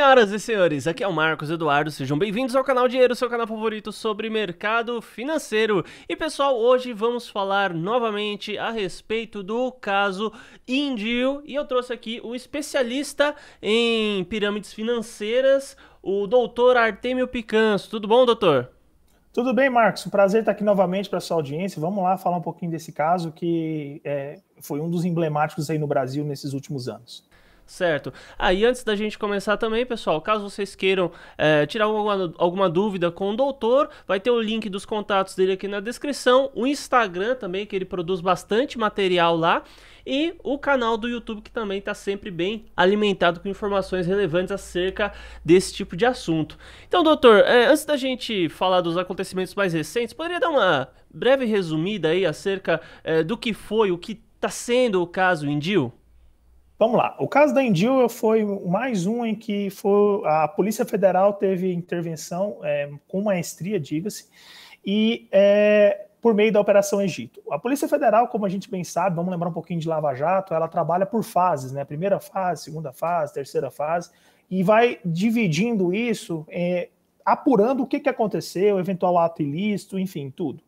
Senhoras e senhores, aqui é o Marcos Eduardo, sejam bem-vindos ao canal Dinheiro, seu canal favorito sobre mercado financeiro. E pessoal, hoje vamos falar novamente a respeito do caso Indio e eu trouxe aqui o especialista em pirâmides financeiras, o doutor Artemio Picanso. Tudo bom, doutor? Tudo bem, Marcos? Um prazer estar aqui novamente para sua audiência. Vamos lá falar um pouquinho desse caso que é, foi um dos emblemáticos aí no Brasil nesses últimos anos. Certo. Aí, antes da gente começar também, pessoal, caso vocês queiram é, tirar alguma, alguma dúvida com o doutor, vai ter o link dos contatos dele aqui na descrição, o Instagram também, que ele produz bastante material lá, e o canal do YouTube, que também está sempre bem alimentado com informações relevantes acerca desse tipo de assunto. Então, doutor, é, antes da gente falar dos acontecimentos mais recentes, poderia dar uma breve resumida aí acerca é, do que foi, o que está sendo o caso Indio? Vamos lá. O caso da Indio foi mais um em que foi, a Polícia Federal teve intervenção é, com maestria, diga-se, e é, por meio da Operação Egito. A Polícia Federal, como a gente bem sabe, vamos lembrar um pouquinho de Lava Jato, ela trabalha por fases, né? Primeira fase, segunda fase, terceira fase, e vai dividindo isso, é, apurando o que, que aconteceu, eventual ato ilícito, enfim, tudo.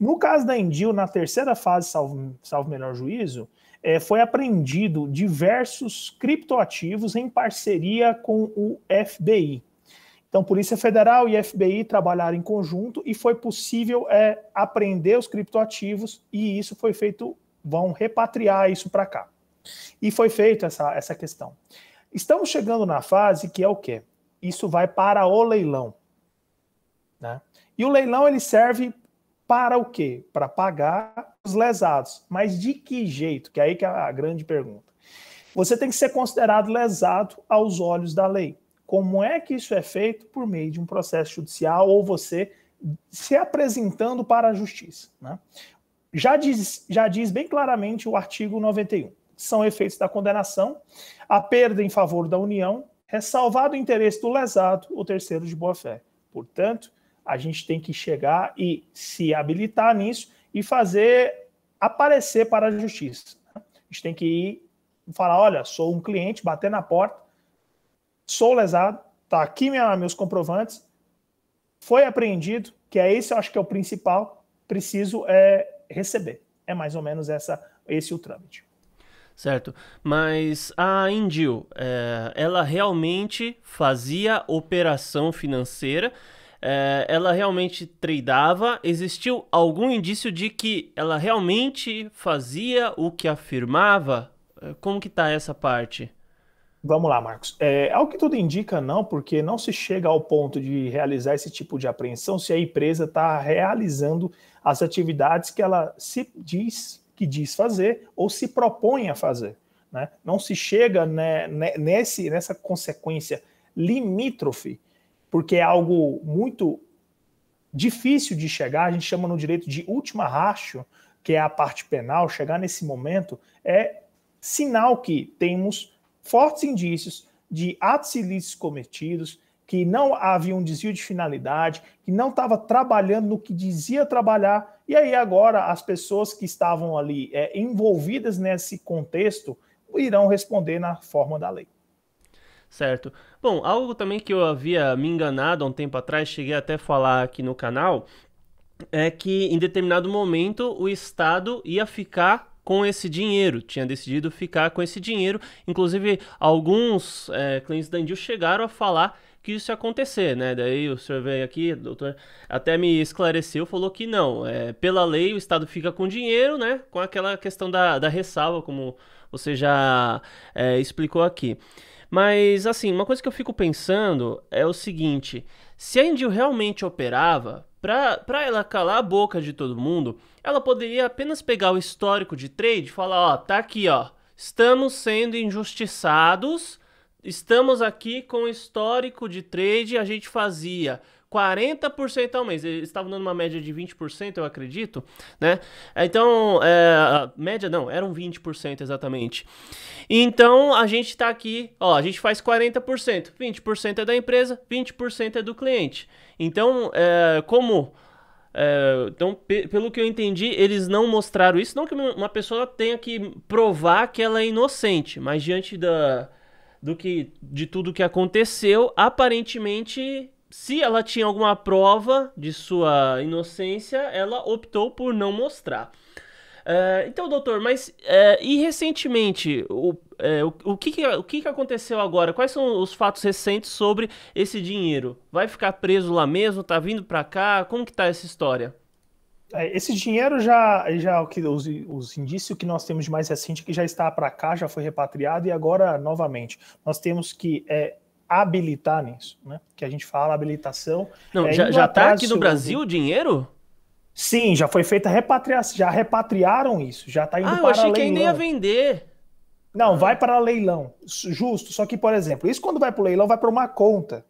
No caso da Indio, na terceira fase, salvo, salvo melhor juízo, é, foi apreendido diversos criptoativos em parceria com o FBI. Então, Polícia é Federal e FBI trabalharam em conjunto e foi possível é, apreender os criptoativos e isso foi feito, vão repatriar isso para cá. E foi feita essa, essa questão. Estamos chegando na fase que é o quê? Isso vai para o leilão. Né? E o leilão ele serve para o quê? Para pagar os lesados. Mas de que jeito? Que é aí que é a grande pergunta. Você tem que ser considerado lesado aos olhos da lei. Como é que isso é feito? Por meio de um processo judicial ou você se apresentando para a justiça. Né? Já, diz, já diz bem claramente o artigo 91. São efeitos da condenação, a perda em favor da União, ressalvado o interesse do lesado, o terceiro de boa-fé. Portanto, a gente tem que chegar e se habilitar nisso e fazer aparecer para a justiça. A gente tem que ir falar: olha, sou um cliente, bater na porta, sou lesado, tá aqui minha, meus comprovantes, foi apreendido, que é esse, eu acho que é o principal, preciso é, receber. É mais ou menos essa, esse o trâmite. Certo, mas a Indil, é, ela realmente fazia operação financeira, é, ela realmente tradeava? Existiu algum indício de que ela realmente fazia o que afirmava? Eh, como que tá essa parte? Vamos lá, Marcos. É, ao que tudo indica, não, porque não se chega ao ponto de realizar esse tipo de apreensão se a empresa está realizando as atividades que ela se diz que diz fazer ou se propõe a fazer. Né? Não se chega né, nesse, nessa consequência limítrofe porque é algo muito difícil de chegar, a gente chama no direito de última racho, que é a parte penal, chegar nesse momento é sinal que temos fortes indícios de atos ilícitos cometidos, que não havia um desvio de finalidade, que não estava trabalhando no que dizia trabalhar, e aí agora as pessoas que estavam ali é, envolvidas nesse contexto irão responder na forma da lei. Certo. Bom, algo também que eu havia me enganado há um tempo atrás, cheguei até a falar aqui no canal, é que em determinado momento o Estado ia ficar com esse dinheiro, tinha decidido ficar com esse dinheiro. Inclusive, alguns é, clientes da Indil chegaram a falar que isso ia acontecer, né? Daí o senhor veio aqui, doutor, até me esclareceu, falou que não. É, pela lei, o Estado fica com dinheiro, né? Com aquela questão da, da ressalva, como você já é, explicou aqui. Mas, assim, uma coisa que eu fico pensando é o seguinte: se a Indio realmente operava, pra, pra ela calar a boca de todo mundo, ela poderia apenas pegar o histórico de trade e falar: ó, tá aqui, ó, estamos sendo injustiçados, estamos aqui com o histórico de trade, a gente fazia 40% ao mês. Eles estavam dando uma média de 20%, eu acredito, né? Então, é, média não, eram 20% exatamente. Então, a gente está aqui, ó, a gente faz 40%. 20% é da empresa, 20% é do cliente. Então, é, como... É, então, pelo que eu entendi, eles não mostraram isso. Não que uma pessoa tenha que provar que ela é inocente, mas diante da, do que, de tudo que aconteceu, aparentemente se ela tinha alguma prova de sua inocência, ela optou por não mostrar. Uh, então, doutor, mas uh, e recentemente, o, uh, o, o, que, que o que, que aconteceu agora? Quais são os fatos recentes sobre esse dinheiro? Vai ficar preso lá mesmo? Tá vindo para cá? Como que tá essa história? Esse dinheiro já, já os, os indícios que nós temos de mais recente que já está para cá, já foi repatriado e agora novamente nós temos que é, habilitar nisso, né? Que a gente fala habilitação. Não, é já, está tá aqui no Brasil o dinheiro? Sim, já foi feita repatriação, já repatriaram isso, já está indo ah, para leilão. Ah, eu achei que ainda ia vender. Não, ah. vai para leilão, justo. Só que, por exemplo, isso quando vai para o leilão vai para uma conta,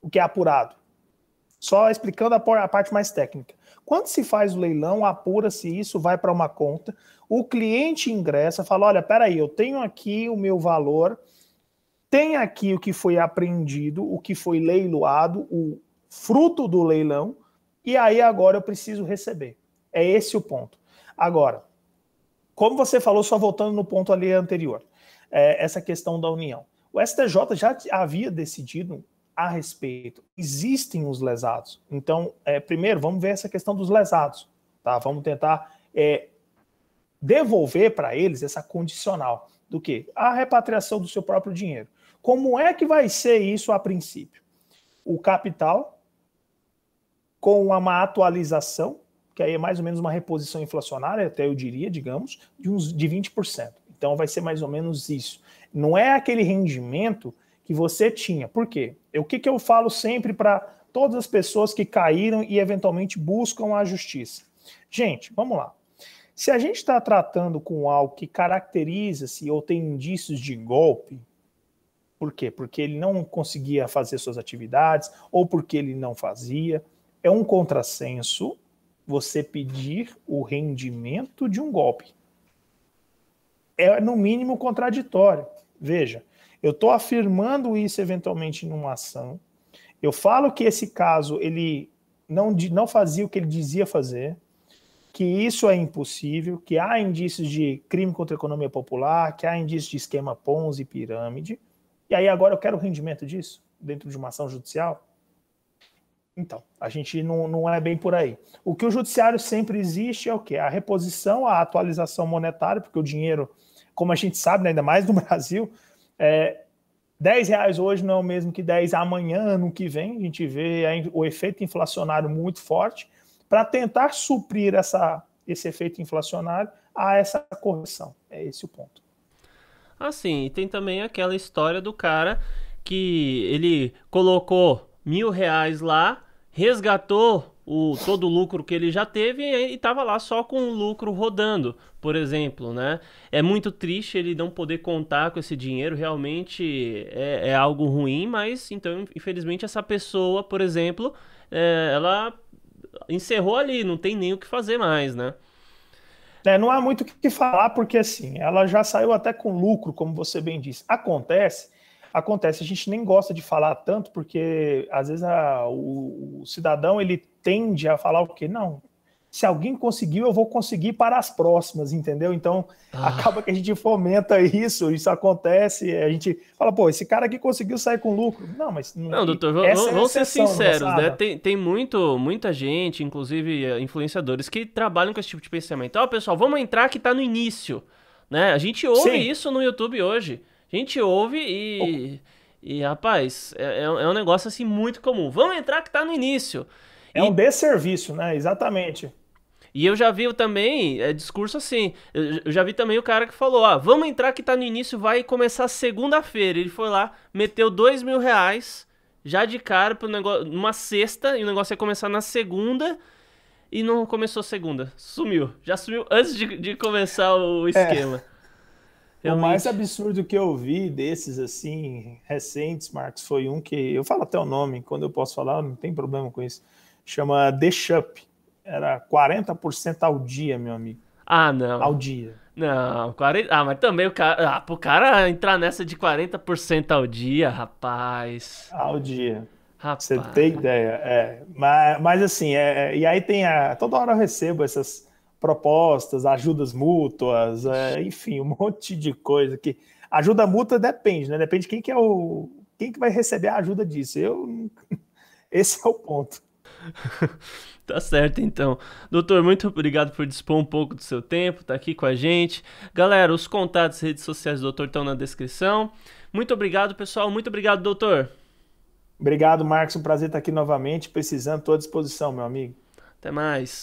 o que é apurado. Só explicando a parte mais técnica. Quando se faz o leilão, apura-se isso, vai para uma conta. O cliente ingressa, fala: olha, peraí, eu tenho aqui o meu valor, tem aqui o que foi apreendido, o que foi leiloado, o fruto do leilão, e aí agora eu preciso receber. É esse o ponto. Agora, como você falou, só voltando no ponto ali anterior, é, essa questão da união. O STJ já havia decidido a respeito. Existem os lesados. Então, é, primeiro, vamos ver essa questão dos lesados. Tá? Vamos tentar é, devolver para eles essa condicional do que? A repatriação do seu próprio dinheiro. Como é que vai ser isso a princípio? O capital, com uma atualização, que aí é mais ou menos uma reposição inflacionária, até eu diria, digamos, de uns de 20%. Então vai ser mais ou menos isso. Não é aquele rendimento que você tinha. Por quê? O que, que eu falo sempre para todas as pessoas que caíram e eventualmente buscam a justiça? Gente, vamos lá. Se a gente está tratando com algo que caracteriza-se ou tem indícios de golpe, por quê? Porque ele não conseguia fazer suas atividades ou porque ele não fazia. É um contrassenso você pedir o rendimento de um golpe. É, no mínimo, contraditório. Veja, eu estou afirmando isso eventualmente numa ação. Eu falo que esse caso ele não, não fazia o que ele dizia fazer, que isso é impossível, que há indícios de crime contra a economia popular, que há indícios de esquema Ponzi e pirâmide. E aí agora eu quero o rendimento disso dentro de uma ação judicial? Então, a gente não, não é bem por aí. O que o judiciário sempre existe é o quê? A reposição, a atualização monetária, porque o dinheiro, como a gente sabe, né, ainda mais no Brasil, é, 10 reais hoje não é o mesmo que 10 amanhã, ano que vem. A gente vê o efeito inflacionário muito forte. Para tentar suprir essa, esse efeito inflacionário, há essa correção. É esse o ponto assim. E tem também aquela história do cara que ele colocou mil reais lá, resgatou o, todo o lucro que ele já teve e estava lá só com o lucro rodando, por exemplo, né? É muito triste ele não poder contar com esse dinheiro, realmente é, é algo ruim, mas então, infelizmente, essa pessoa, por exemplo, é, ela encerrou ali, não tem nem o que fazer mais, né? Né? não há muito o que falar, porque assim, ela já saiu até com lucro, como você bem disse. Acontece, acontece, a gente nem gosta de falar tanto, porque às vezes a, o, o, cidadão ele tende a falar o quê? Não, se alguém conseguiu, eu vou conseguir para as próximas, entendeu? Então, ah. acaba que a gente fomenta isso, isso acontece, a gente fala, pô, esse cara aqui conseguiu sair com lucro. Não, mas... Não, doutor, vamos, é vamos ser sinceros, né? Tem, tem muito, muita gente, inclusive eh, influenciadores, que trabalham com esse tipo de pensamento. Então, pessoal, vamos entrar que está no início, né? A gente ouve Sim. isso no YouTube hoje. A gente ouve e... E, rapaz, é, é, é, um negócio assim muito comum. Vamos entrar que tá no início. É e... um desserviço, né? Exatamente. E eu já vi também é, discurso assim. Eu, já vi também o cara que falou: ah, vamos entrar que tá no início, vai começar segunda-feira. Ele foi lá, meteu dois mil reais já de cara pro negócio, numa sexta, e o negócio ia começar na segunda. E não começou segunda. Sumiu. Já sumiu antes de, de começar o é. esquema. É. O mais absurdo que eu vi desses, assim, recentes, Marcos, foi um que eu falo até o nome, quando eu posso falar, não tem problema com isso. Chama The Shup era 40% ao dia, meu amigo. Ah, não. Ao dia. Não, 40. Ah, mas também o cara. Ah, pro cara entrar nessa de 40% ao dia, rapaz. Ao dia. Rapaz. Você tem ideia, é. Mas, mas assim, é, é, e aí tem a. Toda hora eu recebo essas propostas, ajudas mútuas, é, enfim, um monte de coisa que. Ajuda mútua depende, né? Depende de quem que é o. Quem que vai receber a ajuda disso. Eu. Esse é o ponto. tá certo então. Doutor, muito obrigado por dispor um pouco do seu tempo, tá aqui com a gente. Galera, os contatos e redes sociais do doutor estão na descrição. Muito obrigado, pessoal. Muito obrigado, doutor. Obrigado, Marcos. Um prazer estar aqui novamente. Precisando, estou à disposição, meu amigo. Até mais.